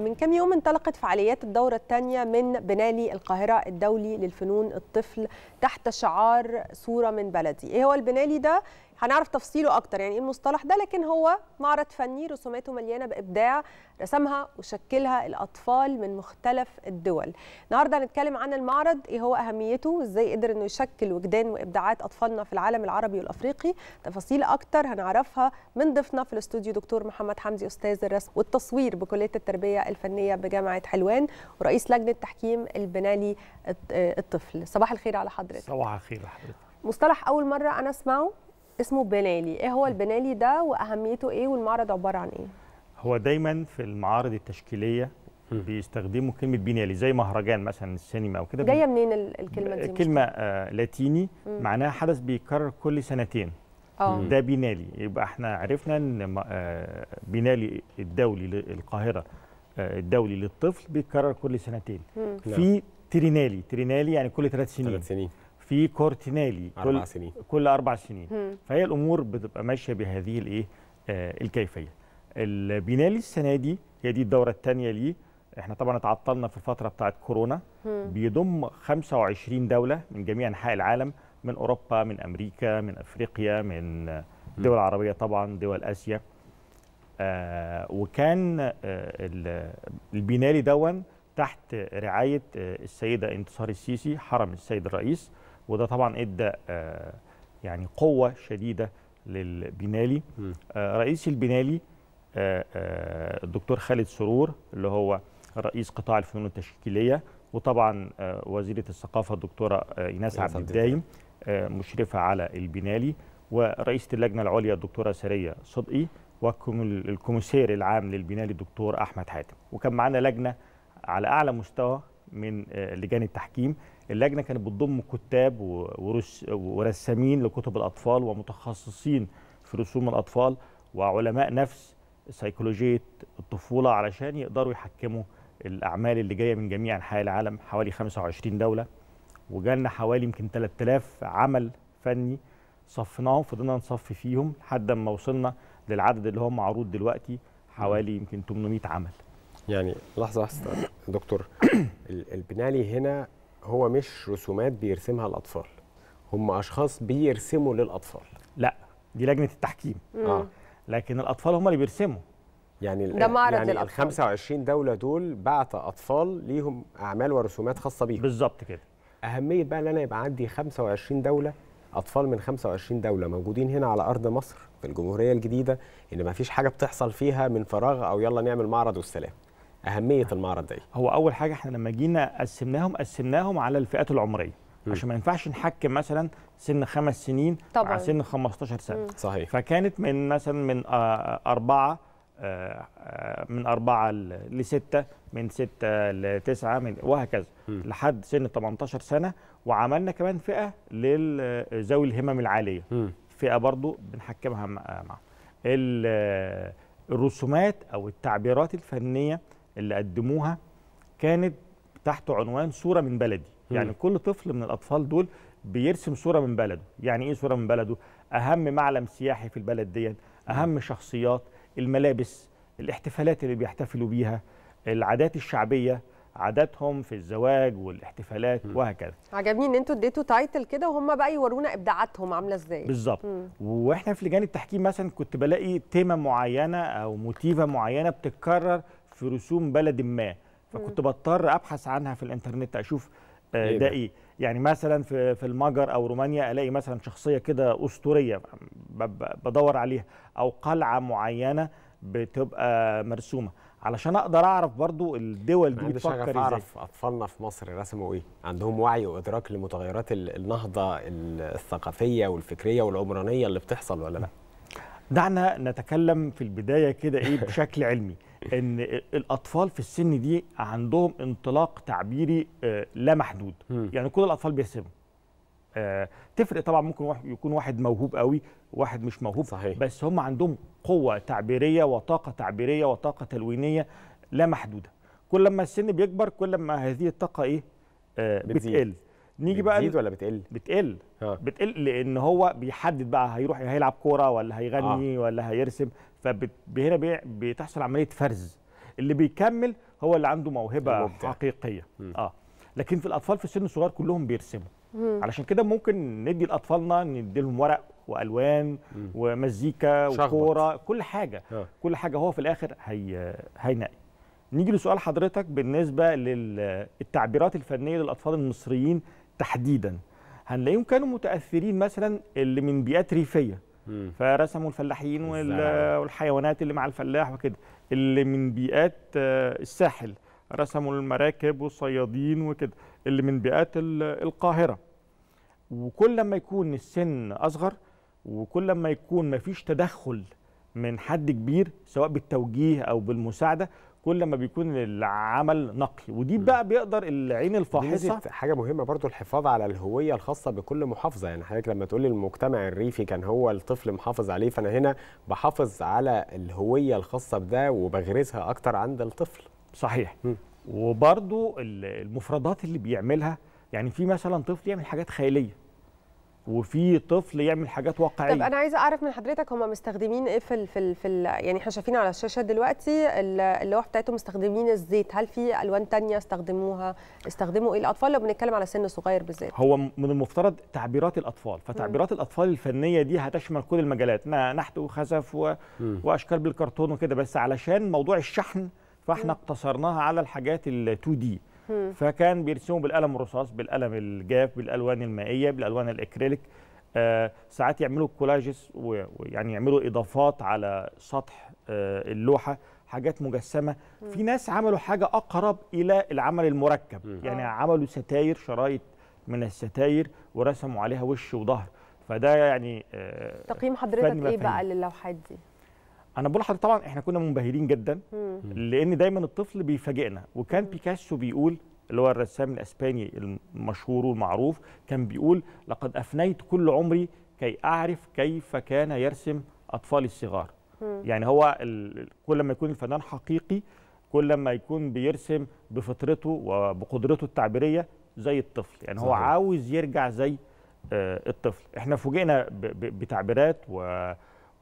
من كم يوم انطلقت فعاليات الدورة الثانية من بنالي القاهرة الدولي للفنون الطفل تحت شعار صورة من بلدي، إيه هو البنالي ده؟ هنعرف تفصيله اكتر يعني ايه المصطلح ده لكن هو معرض فني رسوماته مليانه بابداع رسمها وشكلها الاطفال من مختلف الدول النهارده هنتكلم عن المعرض ايه هو اهميته وازاي قدر انه يشكل وجدان وابداعات اطفالنا في العالم العربي والافريقي تفاصيل اكتر هنعرفها من ضيفنا في الاستوديو دكتور محمد حمزي استاذ الرسم والتصوير بكليه التربيه الفنيه بجامعه حلوان ورئيس لجنه تحكيم البنالي الطفل صباح الخير على حضرتك صباح الخير على حضرتك مصطلح اول مره انا اسمعه اسمه بنالي ايه هو البنالي ده واهميته ايه والمعرض عباره عن ايه هو دايما في المعارض التشكيليه بيستخدموا كلمه بنالي زي مهرجان مثلا السينما او كده جايه منين الكلمه دي كلمه آه لاتيني م. معناها حدث بيتكرر كل سنتين أوه. ده بنالي يبقى احنا عرفنا ان آه، بنالي الدولي للقاهره آه، الدولي للطفل بيتكرر كل سنتين نعم. في ترينالي ترينالي يعني كل ثلاث سنين ثلاث سنين في كورتينالي أربع كل سنين. كل اربع سنين فهي الامور بتبقى ماشيه بهذه الايه آه الكيفيه البينالي السنه دي هي دي الدوره الثانيه ليه احنا طبعا اتعطلنا في الفتره بتاعه كورونا بيضم 25 دوله من جميع انحاء العالم من اوروبا من امريكا من افريقيا من دول عربيه طبعا دول اسيا آه وكان آه البينالي دون تحت رعايه آه السيده انتصار السيسي حرم السيد الرئيس وده طبعا ادى آه، يعني قوه شديده للبنالي آه، رئيس البنالي آه، الدكتور خالد سرور اللي هو رئيس قطاع الفنون التشكيليه وطبعا وزيره الثقافه الدكتوره ايناس عبد الدايم مشرفه على البنالي ورئيسه اللجنه العليا الدكتوره سريه صدقي والكوميسير العام للبنالي الدكتور احمد حاتم وكان معانا لجنه على اعلى مستوى من آه، لجان التحكيم اللجنه كانت بتضم كتاب ورسامين لكتب الاطفال ومتخصصين في رسوم الاطفال وعلماء نفس سيكولوجيه الطفوله علشان يقدروا يحكموا الاعمال اللي جايه من جميع انحاء العالم حوالي 25 دوله وجالنا حوالي يمكن 3000 عمل فني صفناهم فضلنا نصفي فيهم لحد ما وصلنا للعدد اللي هو معروض دلوقتي حوالي يمكن 800 عمل يعني لحظه لحظه دكتور البنالي هنا هو مش رسومات بيرسمها الاطفال هم اشخاص بيرسموا للاطفال لا دي لجنه التحكيم اه لكن الاطفال هم اللي بيرسموا يعني ده معرض يعني ال 25 دوله دول بعت اطفال ليهم اعمال ورسومات خاصه بيهم بالظبط كده اهميه بقى ان انا يبقى عندي 25 دوله اطفال من 25 دوله موجودين هنا على ارض مصر في الجمهوريه الجديده ان ما فيش حاجه بتحصل فيها من فراغ او يلا نعمل معرض والسلام اهميه المعرض ده هو اول حاجه احنا لما جينا قسمناهم قسمناهم على الفئات العمريه مم. عشان ما ينفعش نحكم مثلا سن خمس سنين طبعا. مع سن 15 سنه مم. صحيح فكانت من مثلا من آه، آه، اربعه آه، من أربعة لستة من ستة لتسعة من وهكذا م. لحد سن 18 سنة وعملنا كمان فئة لذوي الهمم العالية م. فئة برضو بنحكمها معهم الرسومات أو التعبيرات الفنية اللي قدموها كانت تحت عنوان صوره من بلدي يعني كل طفل من الاطفال دول بيرسم صوره من بلده يعني ايه صوره من بلده اهم معلم سياحي في البلد دي اهم شخصيات الملابس الاحتفالات اللي بيحتفلوا بيها العادات الشعبيه عاداتهم في الزواج والاحتفالات وهكذا عجبني ان انتوا اديتوا تايتل كده وهم بقى يورونا ابداعاتهم عامله ازاي بالظبط واحنا في لجان التحكيم مثلا كنت بلاقي تيمه معينه او موتيفه معينه بتتكرر في رسوم بلد ما فكنت بضطر ابحث عنها في الانترنت اشوف آه، إيه ده ايه يعني مثلا في في المجر او رومانيا الاقي مثلا شخصيه كده اسطوريه بدور عليها او قلعه معينه بتبقى مرسومه علشان اقدر اعرف برضو الدول دي بتفكر ازاي اعرف اطفالنا في مصر رسموا ايه عندهم وعي وادراك لمتغيرات النهضه الثقافيه والفكريه والعمرانيه اللي بتحصل ولا لا دعنا نتكلم في البدايه كده ايه بشكل علمي ان الاطفال في السن دي عندهم انطلاق تعبيري آه، لا محدود يعني كل الاطفال بيرسموا آه، تفرق طبعا ممكن واحد يكون واحد موهوب قوي واحد مش موهوب صحيح. بس هم عندهم قوه تعبيريه وطاقه تعبيريه وطاقه تلوينيه لا محدوده كل ما السن بيكبر كل ما هذه الطاقه ايه آه بتزيد. بتقل نيجي بقى بتزيد ولا بتقل بتقل ها. آه. بتقل لان هو بيحدد بقى هيروح هيلعب كوره ولا هيغني آه. ولا هيرسم فهنا بتحصل عمليه فرز اللي بيكمل هو اللي عنده موهبه مبدأ. حقيقيه م. اه لكن في الاطفال في السن الصغير كلهم بيرسموا م. علشان كده ممكن ندي لاطفالنا ندي لهم ورق والوان م. ومزيكا وكوره كل حاجه آه. كل حاجه هو في الاخر هي هينقي نيجي لسؤال حضرتك بالنسبه للتعبيرات الفنيه للاطفال المصريين تحديدا هنلاقيهم كانوا متاثرين مثلا اللي من بيئات ريفيه فرسموا الفلاحين والحيوانات اللي مع الفلاح وكده اللي من بيئات آه، الساحل رسموا المراكب والصيادين وكده اللي من بيئات القاهره وكل لما يكون السن اصغر وكل لما يكون مفيش تدخل من حد كبير سواء بالتوجيه او بالمساعده كل ما بيكون العمل نقي ودي بقى بيقدر العين الفاحصه حاجه مهمه برضو الحفاظ على الهويه الخاصه بكل محافظه يعني حضرتك لما تقولي المجتمع الريفي كان هو الطفل محافظ عليه فانا هنا بحافظ على الهويه الخاصه بده وبغرسها اكتر عند الطفل صحيح م. وبرضو المفردات اللي بيعملها يعني في مثلا طفل يعمل حاجات خياليه وفي طفل يعمل حاجات واقعيه طب انا عايزه اعرف من حضرتك هم مستخدمين ايه في الـ في الـ في الـ يعني احنا شايفين على الشاشه دلوقتي اللوحه بتاعتهم مستخدمين الزيت هل في الوان ثانيه استخدموها استخدموا ايه الاطفال لو بنتكلم على سن صغير بالذات هو من المفترض تعبيرات الاطفال فتعبيرات م. الاطفال الفنيه دي هتشمل كل المجالات نحت وخزف و... واشكال بالكرتون وكده بس علشان موضوع الشحن فاحنا م. اقتصرناها على الحاجات ال 2 دي فكان بيرسموا بالقلم الرصاص بالقلم الجاف بالالوان المائيه بالالوان الاكريليك آه ساعات يعملوا كولاجز ويعني يعملوا اضافات على سطح آه اللوحه حاجات مجسمه مم. في ناس عملوا حاجه اقرب الى العمل المركب مم. يعني آه. عملوا ستاير شرايط من الستاير ورسموا عليها وش وظهر فده يعني آه تقييم حضرتك ايه بقى للوحات دي انا بقول لحضرتك طبعا احنا كنا منبهرين جدا لان دايما الطفل بيفاجئنا وكان بيكاسو بيقول اللي هو الرسام الاسباني المشهور والمعروف كان بيقول لقد افنيت كل عمري كي اعرف كيف كان يرسم اطفالي الصغار يعني هو كل ما يكون الفنان حقيقي كل ما يكون بيرسم بفطرته وبقدرته التعبيريه زي الطفل يعني صحيح. هو عاوز يرجع زي آه، الطفل احنا فوجئنا بتعبيرات و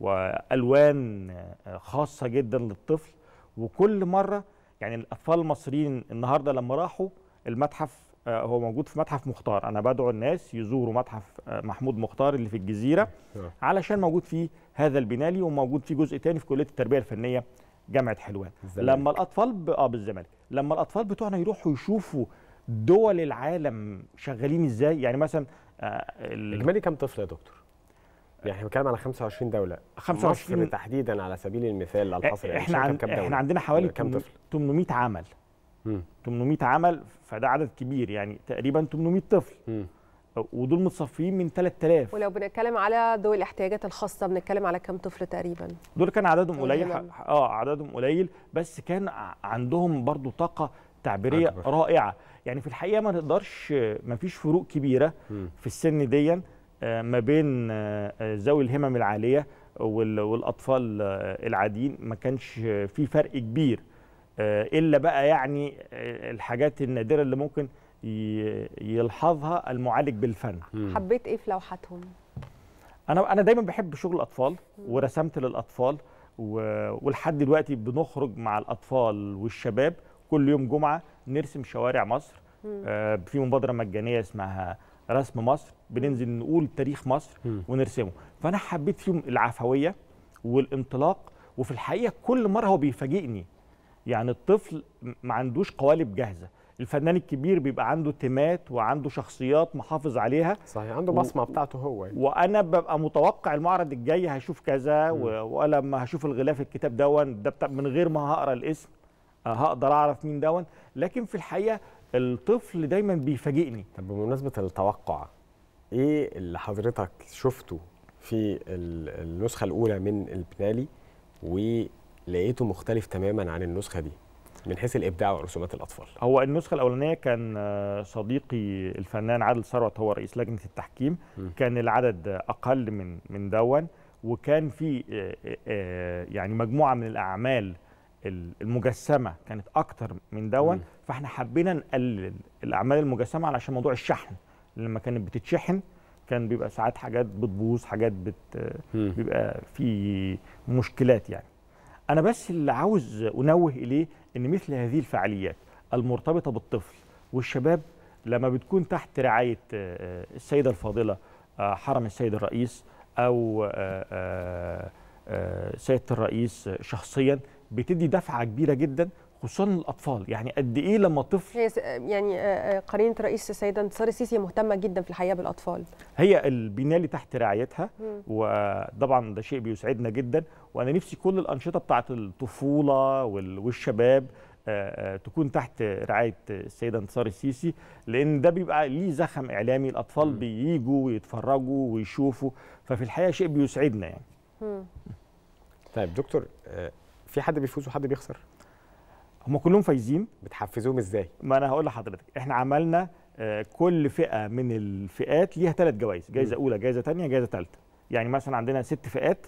والوان خاصه جدا للطفل وكل مره يعني الاطفال المصريين النهارده لما راحوا المتحف آه، هو موجود في متحف مختار انا بدعو الناس يزوروا متحف آه، محمود مختار اللي في الجزيره آه. علشان موجود فيه هذا البنالي وموجود فيه جزء تاني في كليه التربيه الفنيه جامعه حلوان الزمالك. لما الاطفال ب... اه بالزمالك لما الاطفال بتوعنا يروحوا يشوفوا دول العالم شغالين ازاي يعني مثلا آه ال... اجمالي كم طفل يا دكتور يعني احنا بنتكلم على 25 دوله 25 مصر تحديدا على سبيل المثال الحصري احنا يعني عن... احنا عندنا حوالي كم طفل 800 عمل 800 عمل فده عدد كبير يعني تقريبا 800 طفل م. ودول متصفيين من 3000 ولو بنتكلم على ذوي الاحتياجات الخاصه بنتكلم على كم طفل تقريبا دول كان عددهم قليل اه عددهم قليل بس كان عندهم برضو طاقه تعبيريه أكبر. رائعه يعني في الحقيقه ما نقدرش ما فيش فروق كبيره م. في السن ديا ما بين آه، ذوي الهمم العاليه والاطفال آه، العاديين ما كانش في فرق كبير آه، الا بقى يعني الحاجات النادره اللي ممكن يلحظها المعالج بالفن حبيت ايه في لوحاتهم انا انا دايما بحب شغل الاطفال ورسمت للاطفال ولحد دلوقتي بنخرج مع الاطفال والشباب كل يوم جمعه نرسم شوارع مصر في مبادره مجانيه اسمها رسم مصر بننزل نقول تاريخ مصر ونرسمه فانا حبيت فيهم العفويه والانطلاق وفي الحقيقه كل مره هو بيفاجئني يعني الطفل ما عندوش قوالب جاهزه الفنان الكبير بيبقى عنده تيمات وعنده شخصيات محافظ عليها صحيح عنده بصمه و... بتاعته هو يعني. وانا ببقى متوقع المعرض الجاي هشوف كذا و... ولما هشوف الغلاف الكتاب دون ده بتاع من غير ما هقرا الاسم آه، هقدر اعرف مين دون لكن في الحقيقه الطفل دايما بيفاجئني طب بمناسبه التوقع ايه اللي حضرتك شفته في النسخه الاولى من البنالي ولقيته مختلف تماما عن النسخه دي من حيث الابداع ورسومات الاطفال هو النسخه الاولانيه كان آه، صديقي الفنان عادل ثروت هو رئيس لجنه التحكيم م. كان العدد اقل من من دون وكان في آه، آه، يعني مجموعه من الاعمال المجسمه كانت اكتر من دون فاحنا حبينا نقلل الاعمال المجسمه علشان موضوع الشحن لما كانت بتتشحن كان بيبقى ساعات حاجات بتبوظ حاجات بت بيبقى في مشكلات يعني انا بس اللي عاوز انوه اليه ان مثل هذه الفعاليات المرتبطه بالطفل والشباب لما بتكون تحت رعايه آه، السيده الفاضله آه، حرم السيد الرئيس او آه، سياده الرئيس شخصيا بتدي دفعه كبيره جدا خصوصا الاطفال يعني قد ايه لما طفل هي يعني آه، آه، قرينه رئيس السيده انتصار السيسي مهتمه جدا في الحقيقه بالاطفال هي البنايه اللي تحت رعايتها وطبعا ده شيء بيسعدنا جدا وانا نفسي كل الانشطه بتاعه الطفوله والشباب آه، تكون تحت رعايه السيده انتصار السيسي لان ده بيبقى ليه زخم اعلامي الاطفال بييجوا ويتفرجوا ويشوفوا ففي الحقيقه شيء بيسعدنا يعني طيب دكتور في حد بيفوز وحد بيخسر هم كلهم فايزين بتحفزوهم ازاي ما انا هقول لحضرتك احنا عملنا آه، كل فئه من الفئات ليها ثلاث جوائز جائزه اولى جائزه ثانيه جائزه ثالثه يعني مثلا عندنا ست فئات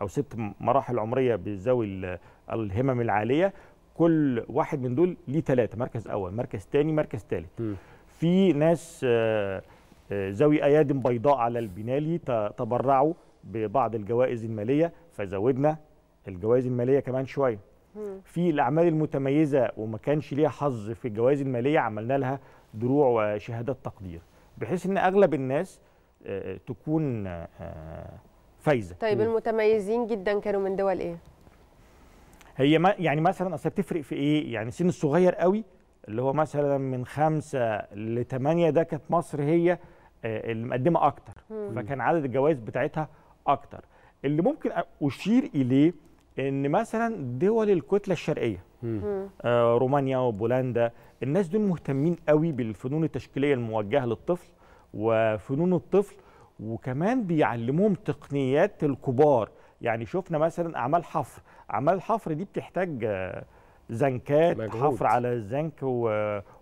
او ست مراحل عمريه بذوي الهمم العاليه كل واحد من دول ليه ثلاثه مركز اول مركز ثاني مركز ثالث في ناس آه، آه، ذوي ايادم بيضاء على البنالي تبرعوا ببعض الجوائز الماليه فزودنا الجوائز الماليه كمان شويه في الاعمال المتميزه وما كانش ليها حظ في الجوائز الماليه عملنا لها دروع وشهادات تقدير بحيث ان اغلب الناس آه، آه، تكون آه، فايزه طيب المتميزين جدا كانوا من دول ايه هي ما يعني مثلا اصل بتفرق في ايه يعني سن الصغير قوي اللي هو مثلا من خمسة لثمانية ده كانت مصر هي اللي مقدمه اكتر مم. فكان عدد الجوائز بتاعتها اكتر اللي ممكن اشير اليه ان مثلا دول الكتله الشرقيه آه رومانيا وبولندا الناس دول مهتمين قوي بالفنون التشكيليه الموجهه للطفل وفنون الطفل وكمان بيعلموهم تقنيات الكبار يعني شفنا مثلا اعمال حفر اعمال الحفر دي بتحتاج آه، زنكات مجهود. حفر على الزنك و...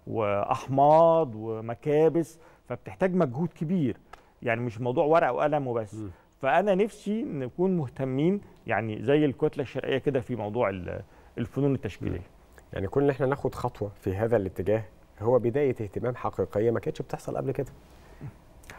واحماض ومكابس فبتحتاج مجهود كبير يعني مش موضوع ورقه وقلم وبس م. فانا نفسي نكون مهتمين يعني زي الكتله الشرقيه كده في موضوع الفنون التشكيليه يعني كون ان احنا ناخد خطوه في هذا الاتجاه هو بدايه اهتمام حقيقيه ما كانتش بتحصل قبل كده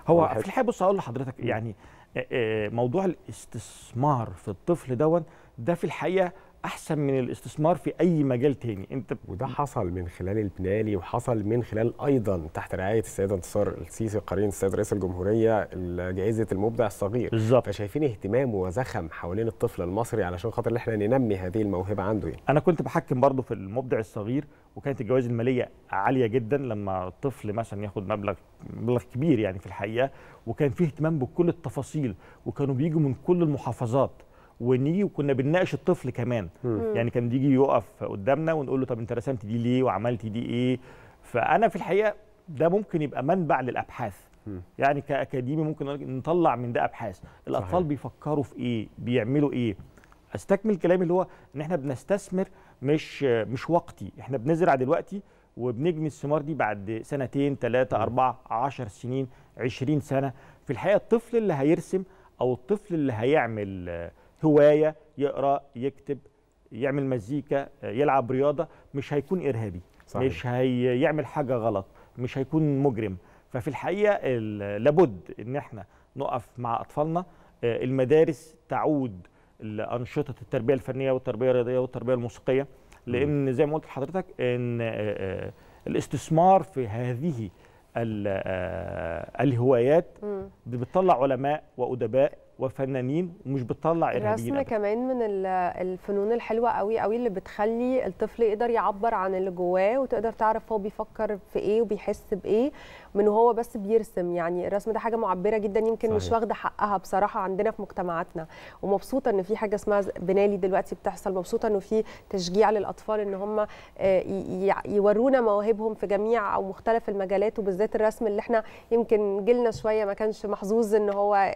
هو في الحقيقه بص هقول لحضرتك يعني آه، آه، موضوع الاستثمار في الطفل دون ده في الحقيقه احسن من الاستثمار في اي مجال تاني انت وده حصل من خلال البنالي وحصل من خلال ايضا تحت رعايه السيد انتصار السيسي قرين السيد رئيس الجمهوريه جائزه المبدع الصغير بالظبط فشايفين اهتمام وزخم حوالين الطفل المصري علشان خاطر احنا ننمي هذه الموهبه عنده يعني. انا كنت بحكم برضه في المبدع الصغير وكانت الجوائز الماليه عاليه جدا لما الطفل مثلا ياخد مبلغ مبلغ كبير يعني في الحقيقه وكان فيه اهتمام بكل التفاصيل وكانوا بيجوا من كل المحافظات ونيجي وكنا بنناقش الطفل كمان مم. يعني كان بيجي يقف قدامنا ونقول له طب انت رسمت دي ليه وعملت دي ايه فانا في الحقيقه ده ممكن يبقى منبع للابحاث مم. يعني كاكاديمي ممكن نطلع من ده ابحاث الاطفال صحيح. بيفكروا في ايه بيعملوا ايه استكمل كلامي اللي هو ان احنا بنستثمر مش مش وقتي احنا بنزرع دلوقتي وبنجني الثمار دي بعد سنتين ثلاثة أربعة عشر سنين عشرين سنة في الحقيقة الطفل اللي هيرسم أو الطفل اللي هيعمل هوايه يقرا يكتب يعمل مزيكا يلعب رياضه مش هيكون ارهابي صحيح. مش هيعمل حاجه غلط مش هيكون مجرم ففي الحقيقه لابد ان احنا نقف مع اطفالنا آه، المدارس تعود لانشطه التربيه الفنيه والتربيه الرياضيه والتربيه الموسيقيه لان زي ما قلت لحضرتك ان آه، آه، الاستثمار في هذه الهوايات بتطلع علماء وادباء وفنانين ومش بتطلع ارهابيين الرسم كمان من الفنون الحلوه قوي قوي اللي بتخلي الطفل يقدر يعبر عن اللي جواه وتقدر تعرف هو بيفكر في ايه وبيحس بايه من وهو بس بيرسم يعني الرسم ده حاجه معبره جدا يمكن صحيح. مش واخده حقها بصراحه عندنا في مجتمعاتنا ومبسوطه ان في حاجه اسمها بنالي دلوقتي بتحصل مبسوطه انه في تشجيع للاطفال ان هم آه، يورونا مواهبهم في جميع او مختلف المجالات وبالذات الرسم اللي احنا يمكن جيلنا شويه ما كانش محظوظ ان هو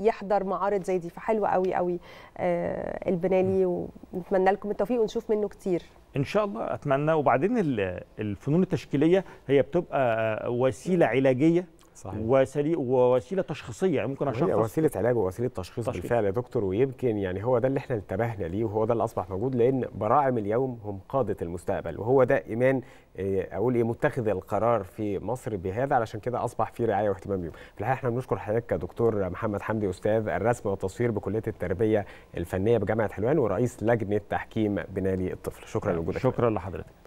يحضر معارض زي دي فحلو قوي قوي آه، البنالي ونتمنى لكم التوفيق ونشوف منه كتير ان شاء الله اتمنى وبعدين الفنون التشكيليه هي بتبقى وسيله علاجيه صحيح. ووسيله تشخيصيه يعني ممكن اشخص وسيله علاج ووسيله تشخيص, بالفعل يا دكتور ويمكن يعني هو ده اللي احنا انتبهنا ليه وهو ده اللي اصبح موجود لان براعم اليوم هم قاده المستقبل وهو ده ايمان آه، اقول ايه متخذ القرار في مصر بهذا علشان كده اصبح في رعايه واهتمام بيهم في الحقيقه احنا بنشكر حضرتك يا دكتور محمد حمدي استاذ الرسم والتصوير بكليه التربيه الفنيه بجامعه حلوان ورئيس لجنه تحكيم بنالي الطفل شكرا لوجودك شكرا لحضرتك